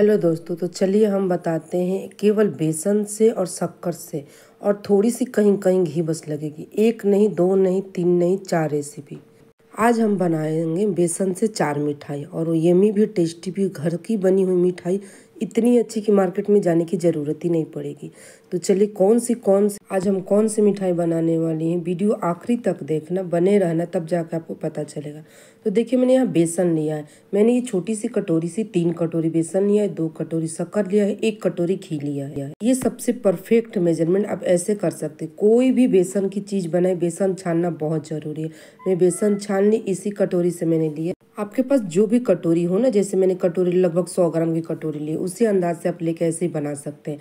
hello दोस्तों तो चलिए हम बताते हैं केवल बेसन से और शक्कर से और थोड़ी सी कहीं कहीं घी बस लगेगी एक नहीं दो नहीं तीन नहीं चार रेसिपी आज हम बनाएंगे बेसन से चार मिठाई और ये भी टेस्टी भी घर की बनी हुई मिठाई इतनी अच्छी कि मार्केट में जाने की ज़रूरत ही नहीं पड़ेगी तो चलिए कौन सी कौन सी आज हम कौन सी मिठाई बनाने वाले हैं वीडियो आखिरी तक देखना बने रहना तब जाकर आपको पता चलेगा तो देखिए मैंने यहाँ बेसन लिया है मैंने ये छोटी सी कटोरी से तीन कटोरी बेसन लिया है दो कटोरी शक्कर लिया है एक कटोरी घी लिया है ये सबसे परफेक्ट मेजरमेंट आप ऐसे कर सकते कोई भी बेसन की चीज़ बनाए बेसन छानना बहुत ज़रूरी है मैं बेसन छान ली इसी कटोरी से मैंने लिया आपके पास जो भी कटोरी हो ना जैसे मैंने कटोरी लगभग सौ ग्राम की कटोरी ली उसी अंदाज से आप लेके ऐसे ही बना सकते हैं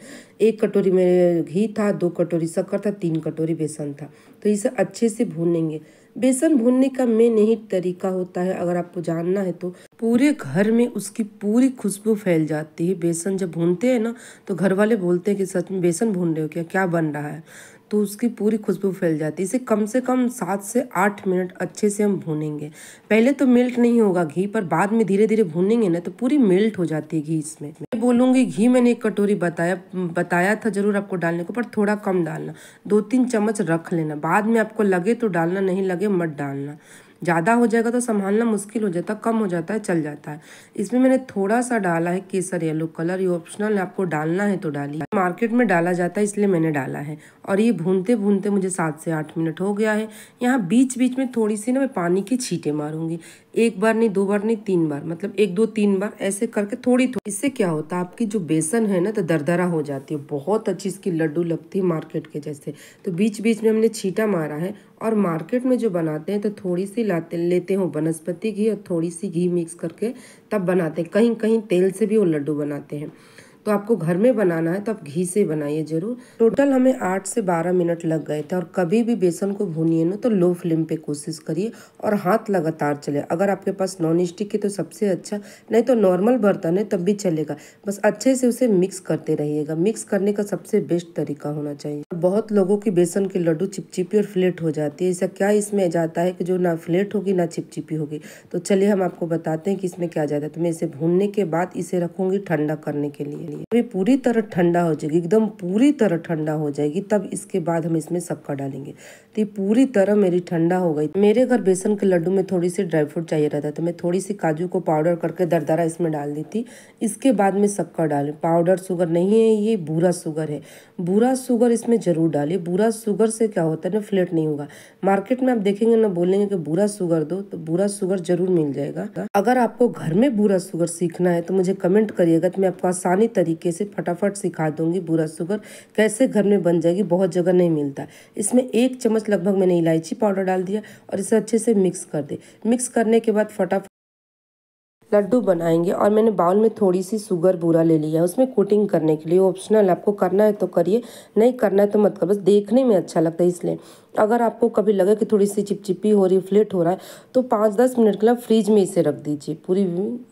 एक कटोरी में घी था दो कटोरी शक्कर था तीन कटोरी बेसन था तो इसे अच्छे से भूनेंगे बेसन भूनने का मेन यही तरीका होता है अगर आपको जानना है तो पूरे घर में उसकी पूरी खुशबू फैल जाती है बेसन जब भूनते हैं ना तो घर वाले बोलते हैं कि सच में बेसन भून रहे हो क्या क्या बन रहा है तो उसकी पूरी खुशबू फैल जाती है इसे कम से कम सात से आठ मिनट अच्छे से हम भूनेंगे पहले तो मेल्ट नहीं होगा घी पर बाद में धीरे धीरे भूनेंगे ना तो पूरी मेल्ट हो जाती है घी इसमें मैं बोलूँगी घी मैंने एक कटोरी बताया बताया था ज़रूर आपको डालने को पर थोड़ा कम डालना दो तीन चम्मच रख लेना बाद में आपको लगे तो डालना नहीं लगे मत डालना ज़्यादा हो जाएगा तो संभालना मुश्किल हो जाता है कम हो जाता है चल जाता है इसमें मैंने थोड़ा सा डाला है केसर येलो कलर ये ऑप्शनल है आपको डालना है तो डालिए मार्केट में डाला जाता है इसलिए मैंने डाला है और ये भूनते भूनते मुझे सात से आठ मिनट हो गया है यहाँ बीच बीच में थोड़ी सी ना मैं पानी की छीटे मारूंगी एक बार नहीं दो बार नहीं तीन बार मतलब एक दो तीन बार ऐसे करके थोड़ी थोड़ी इससे क्या होता है आपकी जो बेसन है ना तो दरदरा हो जाती है बहुत अच्छी इसकी लड्डू लगती है मार्केट के जैसे तो बीच बीच में हमने छीटा मारा है और मार्केट में जो बनाते हैं तो थोड़ी सी लाते लेते हो वनस्पति घी और थोड़ी सी घी मिक्स करके तब बनाते हैं कहीं कहीं तेल से भी वो लड्डू बनाते हैं तो आपको घर में बनाना है तो आप घी से बनाइए ज़रूर टोटल हमें आठ से बारह मिनट लग गए थे और कभी भी बेसन को भूनिए ना तो लो फ्लेम पे कोशिश करिए और हाथ लगातार चले अगर आपके पास नॉन स्टिक है तो सबसे अच्छा नहीं तो नॉर्मल बर्तन है तब भी चलेगा बस अच्छे से उसे मिक्स करते रहिएगा मिक्स करने का सबसे बेस्ट तरीका होना चाहिए बहुत लोगों की बेसन के लड्डू चिपचिपी और फ्लेट हो जाती है ऐसा क्या इसमें जाता है कि जो ना फ्लेट होगी ना चिपचिपी होगी तो चलिए हम आपको बताते हैं कि इसमें क्या जाता है तो मैं इसे भूनने के बाद इसे रखूँगी ठंडा करने के लिए है तो अभी पूरी तरह ठंडा हो जाएगी एकदम पूरी तरह ठंडा हो जाएगी तब इसके बाद हम इसमें सबका डालेंगे तो ये पूरी तरह मेरी ठंडा हो गई मेरे घर बेसन के लड्डू में थोड़ी सी ड्राई फ्रूट चाहिए रहता तो मैं थोड़ी सी काजू को पाउडर करके दरदरा इसमें डाल दी थी इसके बाद में सबका डालें पाउडर शुगर नहीं है ये बुरा शुगर है बुरा शुगर इसमें ज़रूर डालिए बुरा शुगर से क्या होता है ना फ्लेट नहीं होगा मार्केट में आप देखेंगे ना बोलेंगे कि बुरा शुगर दो तो बुरा शुगर जरूर मिल जाएगा अगर आपको घर में बुरा शुगर सीखना है तो मुझे कमेंट करिएगा तो मैं आपको आसानी तरीके से फटाफट सिखा दूंगी बुरा शुगर कैसे घर में बन जाएगी बहुत जगह नहीं मिलता इसमें एक चम्मच लगभग मैंने इलायची पाउडर डाल दिया और इसे अच्छे से मिक्स कर दे मिक्स करने के बाद फटाफट लड्डू बनाएंगे और मैंने बाउल में थोड़ी सी शुगर बूरा ले लिया है उसमें कोटिंग करने के लिए ऑप्शनल आपको करना है तो करिए नहीं करना है तो मत कर बस देखने में अच्छा लगता है इसलिए अगर आपको कभी लगे कि थोड़ी सी चिपचिपी हो रही फ्लेट हो रहा है तो पाँच दस मिनट के लिए फ्रिज में इसे रख दीजिए पूरी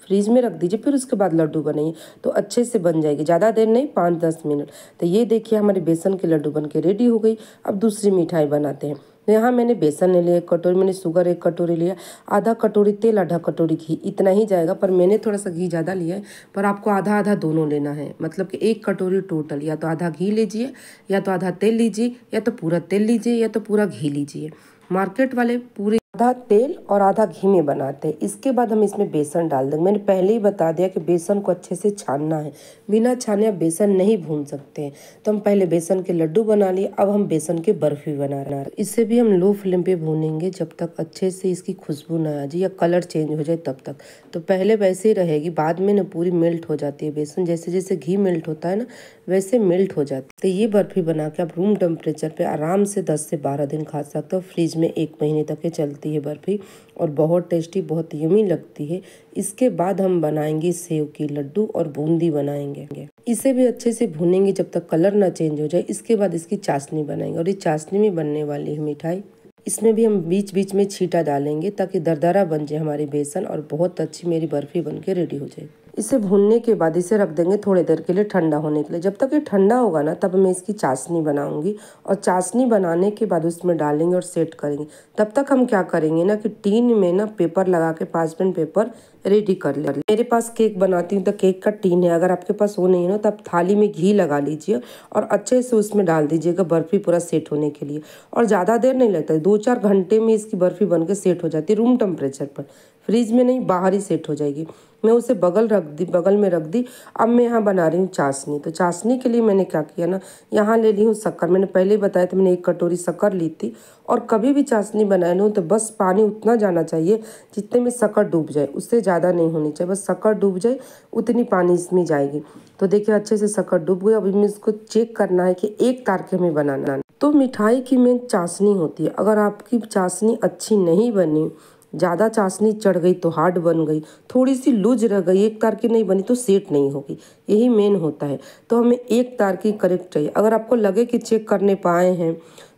फ्रिज में रख दीजिए फिर उसके बाद लड्डू बनाइए तो अच्छे से बन जाएगी ज़्यादा देर नहीं पाँच दस मिनट तो ये देखिए हमारे बेसन के लड्डू बन के रेडी हो गई अब दूसरी मिठाई बनाते हैं तो यहाँ मैंने बेसन ले लिया एक कटोरी मैंने शुगर एक कटोरी लिया आधा कटोरी तेल आधा कटोरी घी इतना ही जाएगा पर मैंने थोड़ा सा घी ज़्यादा लिया है पर आपको आधा आधा दोनों लेना है मतलब कि एक कटोरी टोटल या तो आधा घी लीजिए या तो आधा तेल लीजिए या तो पूरा तेल लीजिए या तो पूरा घी लीजिए मार्केट वाले पूरे आधा तेल और आधा घी में बनाते हैं इसके बाद हम इसमें बेसन डाल देंगे मैंने पहले ही बता दिया कि बेसन को अच्छे से छानना है बिना छाने आप बेसन नहीं भून सकते हैं तो हम पहले बेसन के लड्डू बना लिए अब हम बेसन के बर्फी बना रहे हैं इसे भी हम लो फ्लेम पे भूनेंगे जब तक अच्छे से इसकी खुशबू ना आ जाए या कलर चेंज हो जाए तब तक तो पहले वैसे ही रहेगी बाद में ना पूरी मेल्ट हो जाती है बेसन जैसे जैसे घी मेल्ट होता है ना वैसे मेल्ट हो जाती है तो ये बर्फ़ी बना के आप रूम टेम्परेचर पे आराम से 10 से 12 दिन खा सकते हो फ्रिज में एक महीने तक ये चलती है बर्फ़ी और बहुत टेस्टी बहुत यमी लगती है इसके बाद हम बनाएंगे सेव की लड्डू और बूंदी बनाएंगे इसे भी अच्छे से भूनेंगे जब तक कलर ना चेंज हो जाए इसके बाद इसकी चाशनी बनाएंगे और ये चाशनी में बनने वाली है मिठाई इसमें भी हम बीच बीच में छीटा डालेंगे ताकि दरदरा बन जाए हमारी बेसन और बहुत अच्छी मेरी बर्फ़ी बन के रेडी हो जाए इसे भूनने के बाद इसे रख देंगे थोड़ी देर के लिए ठंडा होने के लिए जब तक ये ठंडा होगा ना तब मैं इसकी चाशनी बनाऊंगी और चाशनी बनाने के बाद उसमें डालेंगे और सेट करेंगे तब तक हम क्या करेंगे ना कि टीन में ना पेपर लगा के पाँच मिनट पेपर रेडी कर ले मेरे पास केक बनाती हूँ तो केक का टीन है अगर आपके पास वो नहीं है ना तो आप थाली में घी लगा लीजिए और अच्छे से उसमें डाल दीजिएगा बर्फ़ी पूरा सेट होने के लिए और ज़्यादा देर नहीं लगता दो चार घंटे में इसकी बर्फ़ी बन के सेट हो जाती है रूम टेम्परेचर पर फ्रिज में नहीं बाहर ही सेट हो जाएगी मैं उसे बगल रख दी बगल में रख दी अब मैं यहाँ बना रही हूँ चाशनी तो चाशनी के लिए मैंने क्या किया ना यहाँ ले ली हूँ शक्कर मैंने पहले ही बताया था मैंने एक कटोरी शक्कर ली थी और कभी भी चाशनी बनाए लूँ तो बस पानी उतना जाना चाहिए जितने में शक्कर डूब जाए उससे ज़्यादा नहीं होनी चाहिए बस शक्कर डूब जाए उतनी पानी इसमें जाएगी तो देखिए अच्छे से शक्कर डूब गई अभी मैं इसको चेक करना है कि एक तार के हमें बनाना तो मिठाई की मेन चाशनी होती है अगर आपकी चाशनी अच्छी नहीं बनी ज़्यादा चाशनी चढ़ गई तो हार्ड बन गई थोड़ी सी लूज रह गई एक तार की नहीं बनी तो सेट नहीं होगी यही मेन होता है तो हमें एक तार की करेक्ट चाहिए अगर आपको लगे कि चेक करने पाए हैं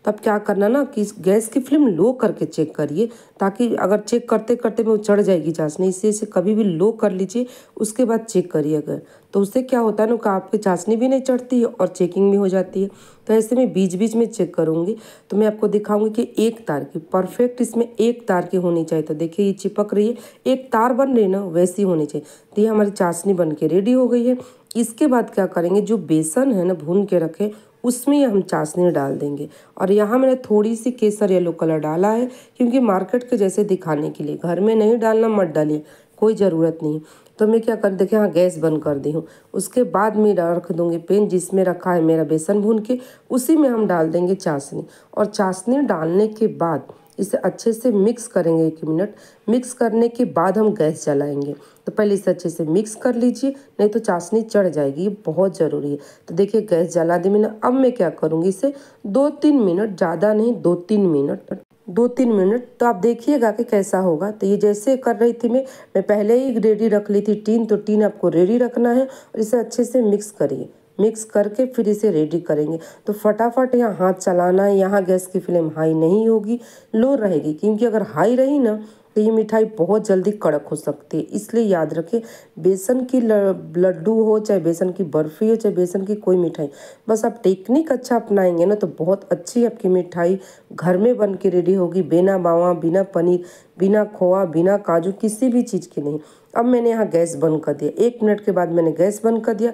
तो आप क्या करना ना कि गैस की फ्लेम लो करके चेक करिए ताकि अगर चेक करते करते में वो चढ़ जाएगी चाशनी इसे इसे कभी भी लो कर लीजिए उसके बाद चेक करिए अगर तो उससे क्या होता है ना आपकी चाशनी भी नहीं चढ़ती है और चेकिंग भी हो जाती है तो ऐसे में बीच बीच में चेक करूँगी तो मैं आपको दिखाऊँगी कि एक तार की परफेक्ट इसमें एक तार की होनी चाहिए तो देखिए ये चिपक रही है एक तार बन रही ना वैसी होनी चाहिए तो ये हमारी चाशनी बन के रेडी हो गई है इसके बाद क्या करेंगे जो बेसन है ना भून के रखें उसमें हम चाशनी डाल देंगे और यहाँ मैंने थोड़ी सी केसर येलो कलर डाला है क्योंकि मार्केट के जैसे दिखाने के लिए घर में नहीं डालना मत डालिए कोई ज़रूरत नहीं तो मैं क्या कर देखे हाँ गैस बंद कर दी हूँ उसके बाद मैं रख दूँगी पेन जिसमें रखा है मेरा बेसन भून के उसी में हम डाल देंगे चाशनी और चाशनी डालने के बाद इसे अच्छे से मिक्स करेंगे एक मिनट मिक्स करने के बाद हम गैस जलाएंगे तो पहले इसे अच्छे से मिक्स कर लीजिए नहीं तो चाशनी चढ़ जाएगी ये बहुत ज़रूरी है तो देखिए गैस जला दी मैंने अब मैं क्या करूँगी इसे दो तीन मिनट ज़्यादा नहीं दो तीन मिनट दो तीन मिनट तो आप देखिएगा कि कैसा होगा तो ये जैसे कर रही थी मैं मैं पहले ही रेडी रख ली थी टीन तो टीन आपको रेडी रखना है और इसे अच्छे से मिक्स करिए मिक्स करके फिर इसे रेडी करेंगे तो फटाफट यहाँ हाथ चलाना है यहाँ गैस की फ्लेम हाई नहीं होगी लो रहेगी क्योंकि अगर हाई रही ना सकते ये मिठाई बहुत जल्दी कड़क हो सकती है इसलिए याद रखें बेसन की लड्डू हो चाहे बेसन की बर्फ़ी हो चाहे बेसन की कोई मिठाई बस आप टेक्निक अच्छा अपनाएंगे ना तो बहुत अच्छी आपकी मिठाई घर में बन के रेडी होगी बिना मावा बिना पनीर बिना खोआ बिना काजू किसी भी चीज़ की नहीं अब मैंने यहाँ गैस बंद कर दिया एक मिनट के बाद मैंने गैस बंद कर दिया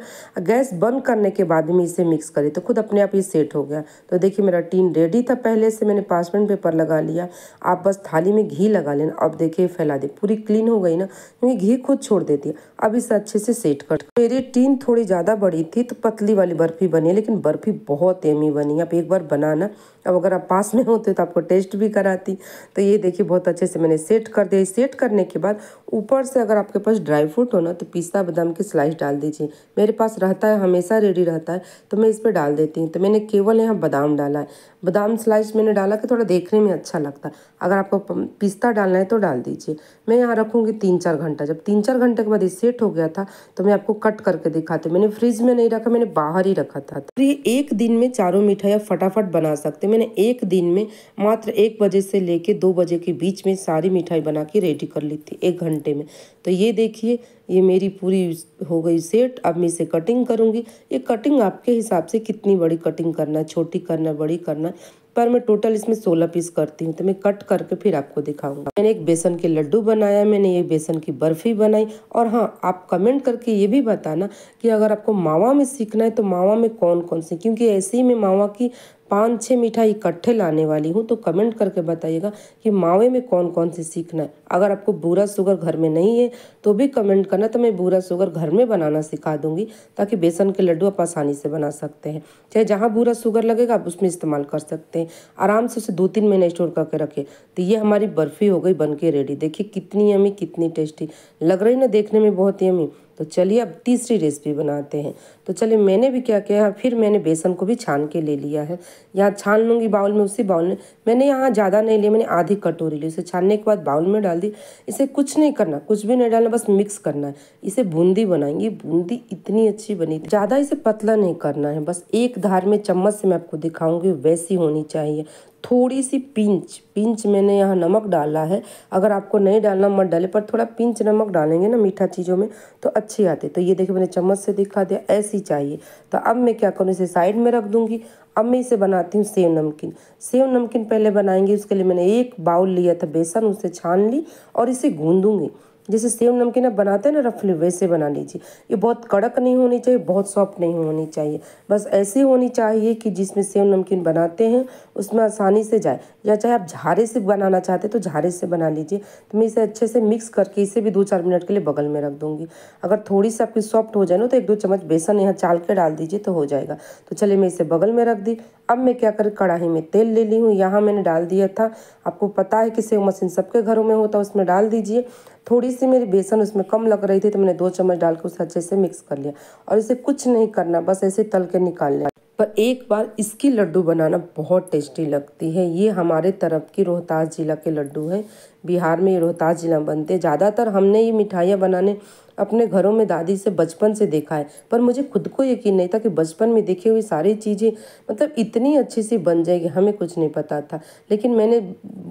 गैस बंद करने के बाद में इसे मिक्स करी तो खुद अपने आप ही सेट हो गया तो देखिए मेरा टीन रेडी था पहले से मैंने पाँच मिनट पेपर लगा लिया आप बस थाली में घी लगा लेना अब देखिए फैला दे पूरी क्लीन हो गई ना क्योंकि घी खुद छोड़ देती है अब इसे अच्छे से सेट कर तो मेरी टीन थोड़ी ज़्यादा बड़ी थी तो पतली वाली बर्फ़ी बनी लेकिन बर्फ़ी बहुत एमी बनी आप एक बार बनाना अब अगर आप पास में होते तो आपको टेस्ट भी कराती तो ये देखिए बहुत अच्छे से मैंने सेट कर दिया सेट करने के बाद ऊपर से अगर आप आपके पास ड्राई फ्रूट हो ना तो पिस्ता बादाम की स्लाइस डाल दीजिए मेरे पास रहता है हमेशा रेडी रहता है तो मैं इस पर डाल देती हूँ तो मैंने केवल यहाँ बादाम डाला है बादाम स्लाइस मैंने डाला कि थोड़ा देखने में अच्छा लगता है अगर आपको पिस्ता डालना है तो डाल दीजिए मैं यहाँ रखूँगी तीन चार घंटा जब तीन चार घंटे के बाद ये सेट हो गया था तो मैं आपको कट करके दिखाती मैंने फ्रिज में नहीं रखा मैंने बाहर ही रखा था फिर तो एक दिन में चारों मिठाइयाँ फटाफट बना सकते मैंने एक दिन में मात्र एक बजे से लेके दो बजे के बीच में सारी मिठाई बना के रेडी कर ली थी एक घंटे में तो ये देखिए ये मेरी पूरी हो गई सेट अब मैं इसे कटिंग करूँगी ये कटिंग आपके हिसाब से कितनी बड़ी कटिंग करना है छोटी करना बड़ी करना पर मैं टोटल इसमें सोलह पीस करती हूँ तो मैं कट करके फिर आपको दिखाऊंगा मैंने एक बेसन के लड्डू बनाया मैंने ये बेसन की बर्फ़ी बनाई और हाँ आप कमेंट करके ये भी बताना कि अगर आपको मावा में सीखना है तो मावा में कौन कौन से क्योंकि ऐसे ही मैं मावा की पाँच छः मिठाई इकट्ठे लाने वाली हूँ तो कमेंट करके बताइएगा कि मावे में कौन कौन सी सीखना है अगर आपको बुरा शुगर घर में नहीं है तो भी कमेंट करना तो मैं बुरा शुगर घर में बनाना सिखा दूंगी ताकि बेसन के लड्डू आप आसानी से बना सकते हैं चाहे जहाँ बुरा शुगर लगेगा आप उसमें इस्तेमाल कर सकते हैं आराम से उसे दो तीन महीने स्टोर करके रखें तो ये हमारी बर्फ़ी हो गई बन के रेडी देखिए कितनी यमी कितनी टेस्टी लग रही ना देखने में बहुत यमी तो चलिए अब तीसरी रेसिपी बनाते हैं तो चलिए मैंने भी क्या किया फिर मैंने बेसन को भी छान के ले लिया है यहाँ छान लूँगी बाउल में उसी बाउल में मैंने यहाँ ज़्यादा नहीं लिया मैंने आधी कटोरी ली उसे छानने के बाद बाउल में डाल दी इसे कुछ नहीं करना कुछ भी नहीं डालना बस मिक्स करना है इसे बूंदी बनाएंगे बूंदी इतनी अच्छी बनी ज़्यादा इसे पतला नहीं करना है बस एक धार में चम्मच से मैं आपको दिखाऊँगी वैसी होनी चाहिए थोड़ी सी पिंच पिंच मैंने यहाँ नमक डाला है अगर आपको नहीं डालना मत डाले पर थोड़ा पिंच नमक डालेंगे ना मीठा चीज़ों में तो अच्छी आती तो ये देखिए मैंने चम्मच से दिखा दिया ऐसी चाहिए तो अब मैं क्या करूँ इसे साइड में रख दूँगी अब मैं इसे बनाती हूँ सेव नमकीन सेव नमकीन पहले बनाएंगे उसके लिए मैंने एक बाउल लिया था बेसन उसे छान ली और इसे गूंदूंगी जैसे सेव नमकीन आप बनाते हैं ना रफली वैसे बना लीजिए ये बहुत कड़क नहीं होनी चाहिए बहुत सॉफ्ट नहीं होनी चाहिए बस ऐसी होनी चाहिए कि जिसमें सेव नमकीन बनाते हैं उसमें आसानी से जाए या चाहे आप झारे से बनाना चाहते तो झारे से बना लीजिए तो मैं इसे अच्छे से मिक्स करके इसे भी दो चार मिनट के लिए बगल में रख दूँगी अगर थोड़ी सी आपकी सॉफ्ट हो जाए ना तो एक दो चम्मच बेसन यहाँ चाल के डाल दीजिए तो हो जाएगा तो चलिए मैं इसे बगल में रख दी अब मैं क्या करूँ कढ़ाई में तेल ले ली हूँ यहाँ मैंने डाल दिया था आपको पता है कि सेव मशीन सबके घरों में होता है उसमें डाल दीजिए थोड़ी सी मेरी बेसन उसमें कम लग रही थी तो मैंने दो चम्मच डाल के उसे अच्छे से मिक्स कर लिया और इसे कुछ नहीं करना बस ऐसे तल के निकाल लिया पर एक बार इसकी लड्डू बनाना बहुत टेस्टी लगती है ये हमारे तरफ की रोहतास ज़िला के लड्डू हैं बिहार में ये रोहतास ज़िला बनते हैं ज़्यादातर हमने ये मिठाइयाँ बनाने अपने घरों में दादी से बचपन से देखा है पर मुझे खुद को यकीन नहीं था कि बचपन में देखी हुई सारी चीज़ें मतलब इतनी अच्छी सी बन जाएगी हमें कुछ नहीं पता था लेकिन मैंने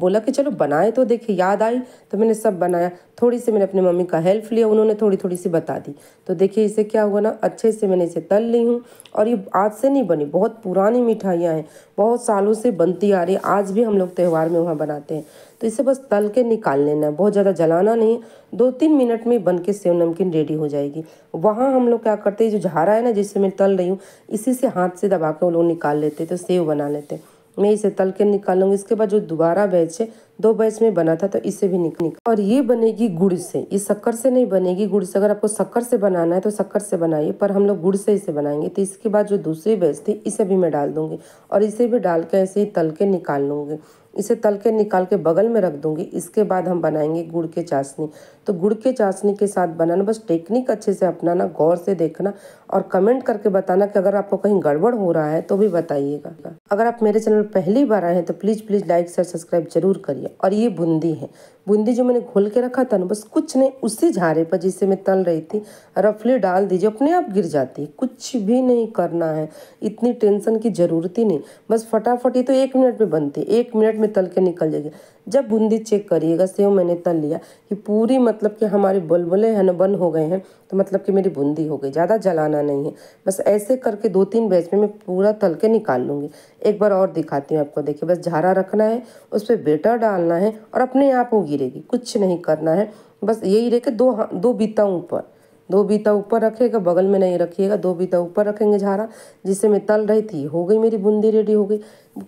बोला कि चलो बनाए तो देखे याद आई तो मैंने सब बनाया थोड़ी सी मैंने अपनी मम्मी का हेल्प लिया उन्होंने थोड़ी थोड़ी सी बता दी तो देखिए इसे क्या हुआ ना अच्छे से मैंने इसे तल ली हूँ और ये आज से नहीं बनी बहुत पुरानी मिठाइयाँ हैं बहुत सालों से बनती आ रही आज भी हम लोग त्यौहार में वहाँ बनाते हैं तो इसे बस तल के निकाल लेना है बहुत ज़्यादा जलाना नहीं दो तीन मिनट में बन के सेव नमकीन रेडी हो जाएगी वहाँ हम लोग क्या करते हैं जो झारा है ना जिससे मैं तल रही हूँ इसी से हाथ से दबा के वो लोग निकाल लेते तो सेव बना लेते मैं इसे तल के लूँगी इसके बाद जो दोबारा बैच है दो बैच में बना था तो इसे भी निकल और ये बनेगी गुड़ से ये शक्कर से नहीं बनेगी गुड़ से अगर आपको शक्कर से बनाना है तो शक्कर से बनाइए पर हम लोग गुड़ से इसे बनाएंगे तो इसके बाद जो दूसरी बैच थी इसे भी मैं डाल दूँगी और इसे भी डाल के ऐसे ही तल के निकाल लूँगी इसे तल के निकाल के बगल में रख दूंगी इसके बाद हम बनाएंगे गुड़ के चाशनी तो गुड़ के चाशनी के साथ बनाना बस टेक्निक अच्छे से अपनाना गौर से देखना और कमेंट करके बताना कि अगर आपको कहीं गड़बड़ हो रहा है तो भी बताइएगा अगर आप मेरे चैनल पहली बार आए हैं तो please please like share subscribe जरूर करिए और ये बूंदी है बूंदी जो मैंने घोल के रखा था ना बस कुछ नहीं उसी झारे पर जिसे मैं तल रही थी रफली डाल दीजिए अपने आप गिर जाती है कुछ भी नहीं करना है इतनी टेंशन की ज़रूरत ही नहीं बस फटाफट ही तो एक मिनट में बनती है एक मिनट में तल के निकल जाएगी जब बूंदी चेक करिएगा सेव मैंने तल लिया कि पूरी मतलब कि हमारे बुलबुलें हैं ना बन हो गए हैं तो मतलब कि मेरी बूंदी हो गई ज़्यादा जलाना नहीं है बस ऐसे करके दो तीन बैच में मैं पूरा तल के निकाल लूँगी एक बार और दिखाती हूँ आपको देखिए बस झारा रखना है उस पर बेटर डालना है और अपने आप वो गिरेगी कुछ नहीं करना है बस यही रहे कि दो दो बीता ऊपर दो बीता ऊपर रखेगा बगल में नहीं रखिएगा दो बीता ऊपर रखेंगे झारा जिससे मैं तल रही थी हो गई मेरी बूंदी रेडी हो गई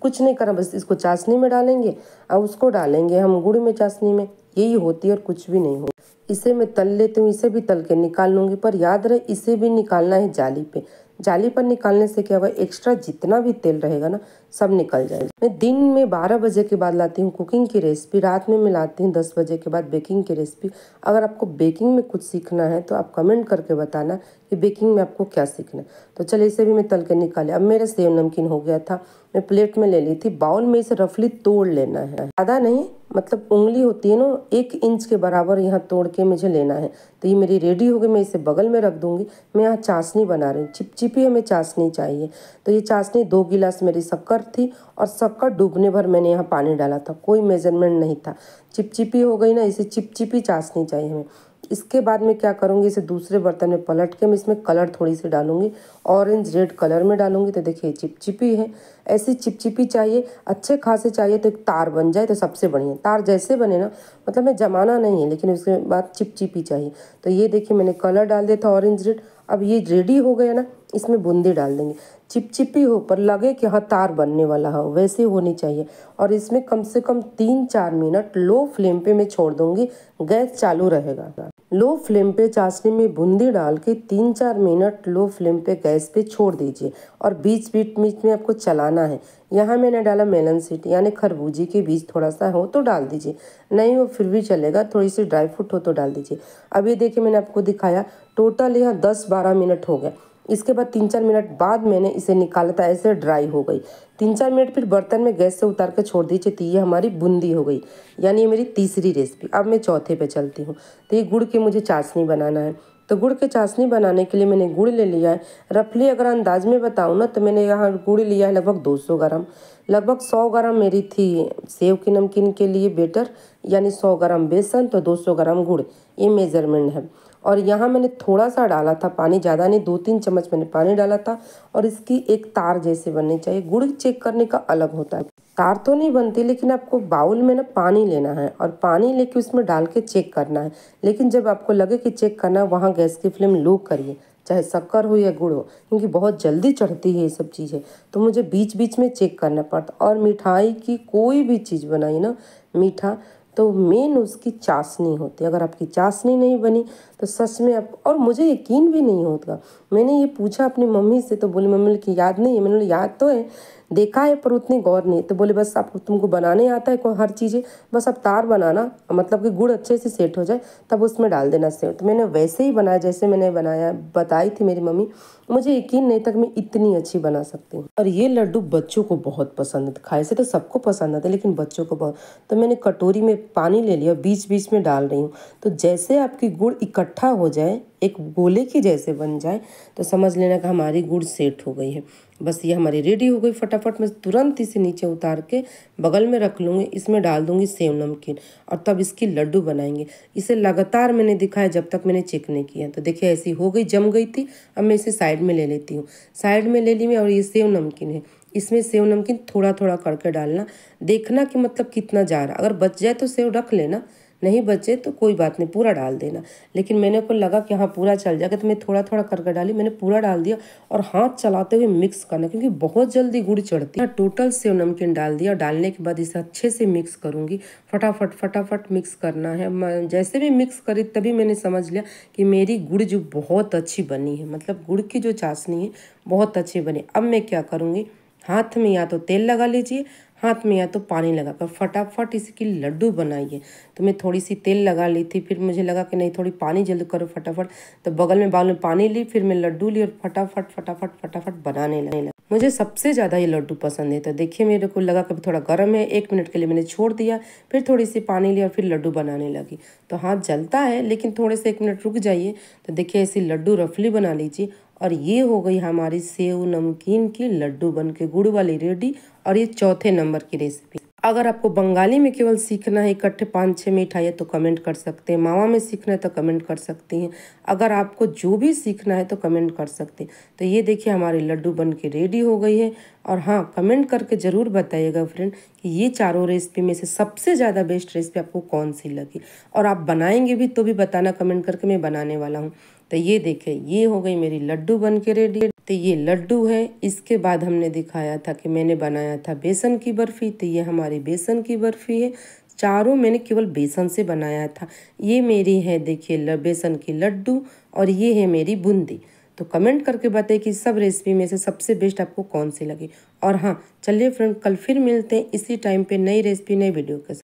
कुछ नहीं करा बस इसको चाशनी में डालेंगे और उसको डालेंगे हम गुड़ में चाशनी में यही होती है और कुछ भी नहीं होती इसे मैं तल लेती हूँ इसे भी तल के निकाल लूँगी पर याद रहे इसे भी निकालना है जाली पे जाली पर निकालने से क्या हुआ एक्स्ट्रा जितना भी तेल रहेगा ना सब निकल जाएगा मैं दिन में 12 बजे के बाद लाती हूँ कुकिंग की रेसिपी रात में मैं लाती हूँ 10 बजे के बाद बेकिंग की रेसिपी अगर आपको बेकिंग में कुछ सीखना है तो आप कमेंट करके बताना कि बेकिंग में आपको क्या सीखना है तो चलिए इसे भी मैं तल के निकाले अब मेरा सेव नमकीन हो गया था मैं प्लेट में ले ली थी बाउल में इसे रफली तोड़ लेना है ज़्यादा नहीं मतलब उंगली होती है ना एक इंच के बराबर यहाँ तोड़ के मुझे लेना है तो ये मेरी रेडी हो गई मैं इसे बगल में रख दूँगी मैं यहाँ चाशनी बना रही हूँ चिपचिपी हमें चाशनी चाहिए तो ये चाशनी दो गिलास मेरी शक्कर थी और शक्कर डूबने भर मैंने यहाँ पानी डाला था कोई मेजरमेंट नहीं था चिपचिपी हो गई ना इसे चिपचिपी चाशनी चाहिए हमें इसके बाद मैं क्या करूँगी इसे दूसरे बर्तन में पलट के मैं इसमें कलर थोड़ी सी डालूंगी ऑरेंज रेड कलर में डालूंगी तो देखिए चिपचिपी है ऐसी चिपचिपी चाहिए अच्छे खासे चाहिए तो एक तार बन जाए तो सबसे बढ़िया तार जैसे बने ना मतलब मैं जमाना नहीं है लेकिन उसके बाद चिपचिपी चाहिए तो ये देखिए मैंने कलर डाल दिया था ऑरेंज रेड अब ये रेडी हो गया ना इसमें बूंदी डाल देंगे चिपचिपी हो पर लगे कि हाँ तार बनने वाला हो वैसे होनी चाहिए और इसमें कम से कम तीन चार मिनट लो फ्लेम पे मैं छोड़ दूँगी गैस चालू रहेगा लो फ्लेम पे चाशनी में बूंदी डाल के तीन चार मिनट लो फ्लेम पे गैस पे छोड़ दीजिए और बीच बीच बीच में आपको चलाना है यहाँ मैंने डाला मेलन सीट यानी खरबूजे के बीज थोड़ा सा हो तो डाल दीजिए नहीं हो फिर भी चलेगा थोड़ी सी ड्राई फ्रूट हो तो डाल दीजिए अभी देखिए मैंने आपको दिखाया टोटल यहाँ दस बारह मिनट हो गया इसके बाद तीन चार मिनट बाद मैंने इसे निकाला था ऐसे ड्राई हो गई तीन चार मिनट फिर बर्तन में गैस से उतार कर छोड़ दीजिए तो ये हमारी बूंदी हो गई यानी ये मेरी तीसरी रेसिपी अब मैं चौथे पे चलती हूँ तो ये गुड़ की मुझे चाशनी बनाना है तो गुड़ के चाशनी बनाने के लिए मैंने गुड़ ले लिया है रफली अगर अंदाज में बताऊँ ना तो मैंने यहाँ गुड़ लिया है लगभग 200 ग्राम लगभग 100 ग्राम मेरी थी सेव की नमकीन के लिए बेटर यानी 100 ग्राम बेसन तो 200 ग्राम गुड़ ये मेजरमेंट है और यहाँ मैंने थोड़ा सा डाला था पानी ज़्यादा नहीं दो तीन चम्मच मैंने पानी डाला था और इसकी एक तार जैसे बननी चाहिए गुड़ चेक करने का अलग होता है तार तो नहीं बनती लेकिन आपको बाउल में ना पानी लेना है और पानी लेके उसमें डाल के चेक करना है लेकिन जब आपको लगे कि चेक करना है वहाँ गैस की फ्लेम लो करिए चाहे शक्कर हो या गुड़ हो क्योंकि बहुत जल्दी चढ़ती है ये सब चीज़ें तो मुझे बीच बीच में चेक करना पड़ता और मिठाई की कोई भी चीज़ बनाई ना मीठा तो मेन उसकी चाशनी होती है अगर आपकी चाशनी नहीं बनी तो सच में आप और मुझे यकीन भी नहीं होता मैंने ये पूछा अपनी मम्मी से तो बोली मम्मी की याद नहीं है मैंने बोला याद तो है देखा है पर उतने गौर नहीं तो बोले बस आप तुमको बनाने आता है कोई हर चीज़ें बस अब तार बनाना मतलब कि गुड़ अच्छे से सेट हो जाए तब उसमें डाल देना सेव तो मैंने वैसे ही बनाया जैसे मैंने बनाया बताई थी मेरी मम्मी मुझे यकीन नहीं था कि मैं इतनी अच्छी बना सकती हूँ और ये लड्डू बच्चों को बहुत पसंद था खाए से तो सबको पसंद आता है लेकिन बच्चों को बहुत तो मैंने कटोरी में पानी ले लिया बीच बीच में डाल रही हूँ तो जैसे आपकी गुड़ इकट्ठा हो जाए एक गोले की जैसे बन जाए तो समझ लेना कि हमारी गुड़ सेट हो गई है बस ये हमारी रेडी हो गई फटाफट मैं तुरंत इसे नीचे उतार के बगल में रख लूँगी इसमें डाल दूँगी सेव नमकीन और तब इसकी लड्डू बनाएंगे इसे लगातार मैंने दिखाया जब तक मैंने चेक नहीं किया तो देखिए ऐसी हो गई जम गई थी अब मैं इसे साइड में ले लेती हूँ साइड में ले ली मैं और ये सेव नमकीन है इसमें सेव नमकीन थोड़ा थोड़ा करके डालना देखना कि मतलब कितना जा रहा अगर बच जाए तो सेव रख लेना नहीं बचे तो कोई बात नहीं पूरा डाल देना लेकिन मैंने को लगा कि हाँ पूरा चल जाएगा तो मैं थोड़ा थोड़ा करके डाली मैंने पूरा डाल दिया और हाथ चलाते हुए मिक्स करना क्योंकि बहुत जल्दी गुड़ चढ़ती है टोटल सेव नमकीन डाल दिया और डालने के बाद इसे अच्छे से मिक्स करूँगी फटाफट फटाफट मिक्स करना है जैसे भी मिक्स करी तभी मैंने समझ लिया कि मेरी गुड़ जो बहुत अच्छी बनी है मतलब गुड़ की जो चाशनी है बहुत अच्छी बनी अब मैं क्या करूँगी हाथ में या तो तेल लगा लीजिए हाथ में या तो पानी लगा कर फटाफट इसकी लड्डू बनाइए तो मैं थोड़ी सी तेल लगा ली थी फिर मुझे लगा कि नहीं थोड़ी पानी जल्द करो फटाफट तो बगल में बाल में पानी ली फिर मैं लड्डू ली और फटाफट फटाफट फटाफट बनाने लगा मुझे सबसे ज़्यादा ये लड्डू पसंद है तो देखिए मेरे को लगा कभी थोड़ा गर्म है एक मिनट के लिए मैंने छोड़ दिया फिर थोड़ी सी पानी लिया और फिर लड्डू बनाने लगी तो हाथ जलता है लेकिन थोड़े से एक मिनट रुक जाइए तो देखिए ऐसी लड्डू रफली बना लीजिए और ये हो गई हमारी सेव नमकीन की लड्डू बन के गुड़ वाली रेडी और ये चौथे नंबर की रेसिपी अगर आपको बंगाली में केवल सीखना है इकट्ठे पाँच छः मिठाई है तो कमेंट कर सकते हैं मावा में सीखना है तो कमेंट कर सकती हैं अगर आपको जो भी सीखना है तो कमेंट कर सकते हैं तो ये देखिए हमारे लड्डू बन के रेडी हो गई है और हाँ कमेंट करके ज़रूर बताइएगा फ्रेंड कि ये चारों रेसिपी में से सबसे ज़्यादा बेस्ट रेसिपी आपको कौन सी लगी और आप बनाएंगे भी तो भी बताना कमेंट करके मैं बनाने वाला हूँ तो ये देखें ये हो गई मेरी लड्डू बन के रेडी तो ये लड्डू है इसके बाद हमने दिखाया था कि मैंने बनाया था बेसन की बर्फ़ी तो ये हमारी बेसन की बर्फ़ी है चारों मैंने केवल बेसन से बनाया था ये मेरी है देखिए बेसन की लड्डू और ये है मेरी बूंदी तो कमेंट करके बताइए कि सब रेसिपी में से सबसे बेस्ट आपको कौन सी लगी और हाँ चलिए फ्रेंड कल फिर मिलते हैं इसी टाइम पे नई रेसिपी नई वीडियो के साथ